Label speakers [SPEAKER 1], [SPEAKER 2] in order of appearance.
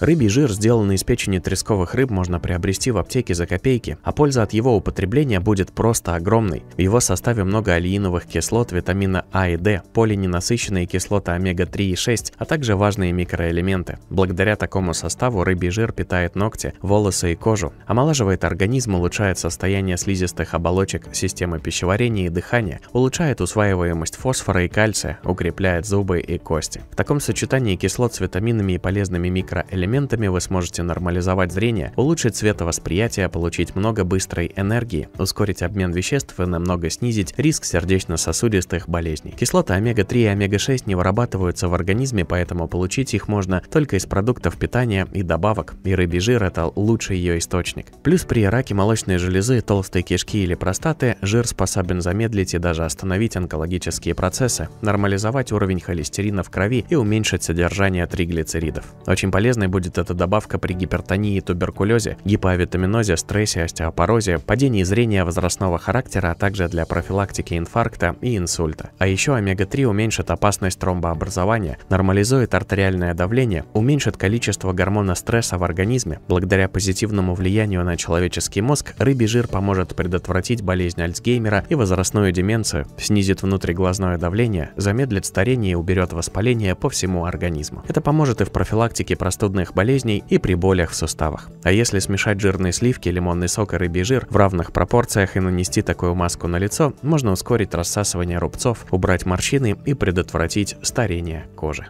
[SPEAKER 1] Рыбий жир, сделанный из печени тресковых рыб, можно приобрести в аптеке за копейки, а польза от его употребления будет просто огромной. В его составе много алииновых кислот, витамина А и Д, полиненасыщенные кислоты омега-3 и 6, а также важные микроэлементы. Благодаря такому составу рыбий жир питает ногти, волосы и кожу, омолаживает организм, улучшает состояние слизистых оболочек, системы пищеварения и дыхания, улучшает усваиваемость фосфора и кальция, укрепляет зубы и кости. В таком сочетании кислот с витаминами и полезными микроэлементами элементами вы сможете нормализовать зрение, улучшить цветовосприятие, получить много быстрой энергии, ускорить обмен веществ и намного снизить риск сердечно-сосудистых болезней. Кислоты омега-3 и омега-6 не вырабатываются в организме, поэтому получить их можно только из продуктов питания и добавок, и рыбий жир – это лучший ее источник. Плюс при раке молочной железы, толстой кишки или простаты жир способен замедлить и даже остановить онкологические процессы, нормализовать уровень холестерина в крови и уменьшить содержание триглицеридов. Очень полезной будет будет эта добавка при гипертонии, туберкулезе, гиповитаминозе, стрессе, остеопорозе, падении зрения возрастного характера, а также для профилактики инфаркта и инсульта. А еще омега-3 уменьшит опасность тромбообразования, нормализует артериальное давление, уменьшит количество гормона стресса в организме. Благодаря позитивному влиянию на человеческий мозг, рыбий жир поможет предотвратить болезнь Альцгеймера и возрастную деменцию, снизит внутриглазное давление, замедлит старение и уберет воспаление по всему организму. Это поможет и в профилактике простудных сосудистых болезней и при болях в суставах. А если смешать жирные сливки, лимонный сок и рыбий жир в равных пропорциях и нанести такую маску на лицо, можно ускорить рассасывание рубцов, убрать морщины и предотвратить старение кожи.